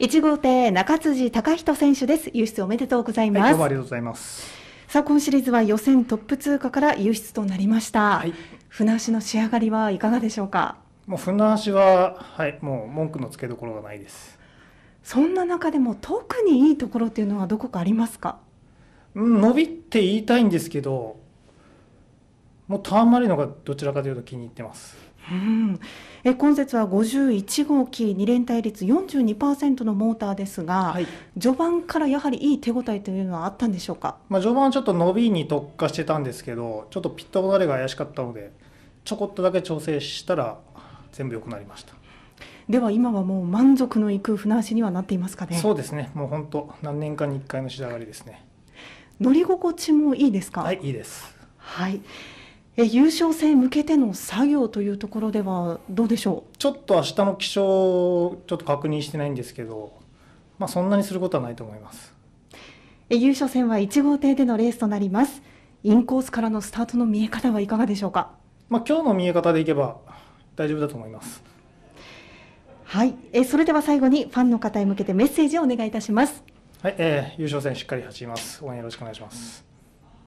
一号艇中辻隆人選手です輸出おめでとうございます、はい、どうもありがとうございますさあ今シリーズは予選トップ通過から輸出となりました、はい、船足の仕上がりはいかがでしょうかもう船足ははいもう文句のつけどころがないですそんな中でも特にいいところっていうのはどこかありますか、うん、伸びって言いたいんですけどもうターンマリがどちらかというと気に入ってます。うん、え今節は51号機2連対率42%のモーターですが、はい、序盤からやはりいい手応えというのはあったんでしょうか、まあ、序盤はちょっと伸びに特化してたんですけどちょっとピット離れが怪しかったのでちょこっとだけ調整したら全部良くなりましたでは今はもう満足のいく船足にはなっていますかねそうですねもう本当何年かに1回の仕上がりですね乗り心地もいいですかはいいいですはい。え優勝戦向けての作業というところではどうでしょうちょっと明日の気象ちょっと確認してないんですけど、まあ、そんなにすることはないと思いますえ優勝戦は1号艇でのレースとなりますインコースからのスタートの見え方はいかがでしょうか、まあ、今日の見え方でいけば大丈夫だと思いますはいえそれでは最後にファンの方へ向けてメッセージをお願いいたしますはい、えー、優勝戦しっかり走ります応援よろしくお願いします、